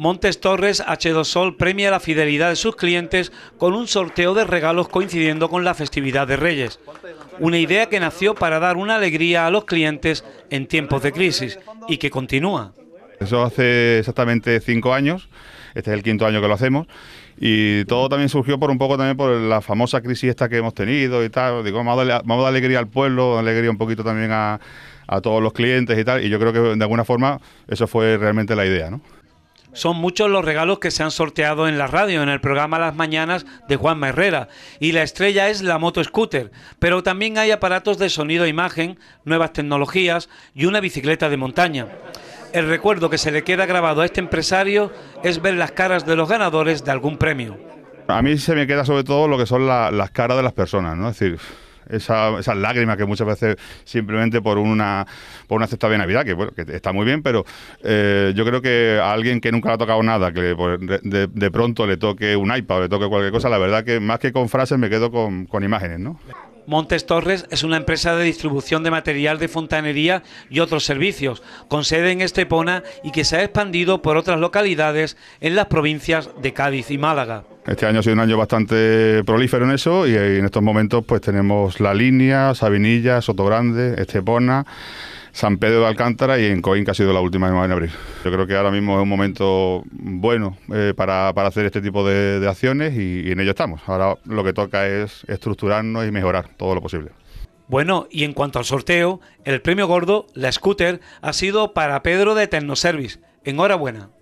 Montes Torres H2 Sol premia la fidelidad de sus clientes con un sorteo de regalos coincidiendo con la festividad de Reyes. Una idea que nació para dar una alegría a los clientes en tiempos de crisis y que continúa. Eso hace exactamente cinco años, este es el quinto año que lo hacemos, y todo también surgió por un poco también por la famosa crisis esta que hemos tenido y tal, digo, vamos a dar alegría al pueblo, alegría un poquito también a, a todos los clientes y tal, y yo creo que de alguna forma eso fue realmente la idea, ¿no? Son muchos los regalos que se han sorteado en la radio, en el programa Las Mañanas de Juan Herrera. Y la estrella es la moto scooter. Pero también hay aparatos de sonido-imagen, e nuevas tecnologías y una bicicleta de montaña. El recuerdo que se le queda grabado a este empresario es ver las caras de los ganadores de algún premio. A mí se me queda sobre todo lo que son las caras de las personas, ¿no? Es decir, esas lágrimas que muchas veces simplemente por una, por una cesta de Navidad, que está muy bien, pero eh, yo creo que a alguien que nunca le ha tocado nada, que de, de, pronto le toque un iPad o le toque cualquier cosa, la verdad que más que con frases me quedo con, con imágenes, Montes Torres es una empresa de distribución de material de fontanería y otros servicios, con sede en Estepona y que se ha expandido por otras localidades en las provincias de Cádiz y Málaga. Este año ha sido un año bastante prolífero en eso y en estos momentos pues tenemos La Línea, Sabinilla, Sotogrande, Estepona, San Pedro de Alcántara y en Coín, que ha sido la última en abril. Yo creo que ahora mismo es un momento bueno eh, para, hacer este tipo de, acciones y, y en ello estamos. Ahora lo que toca es estructurarnos y mejorar todo lo posible. Bueno, y en cuanto al sorteo, el premio gordo, la scooter, ha sido para Pedro de Tecnoservice. Enhorabuena.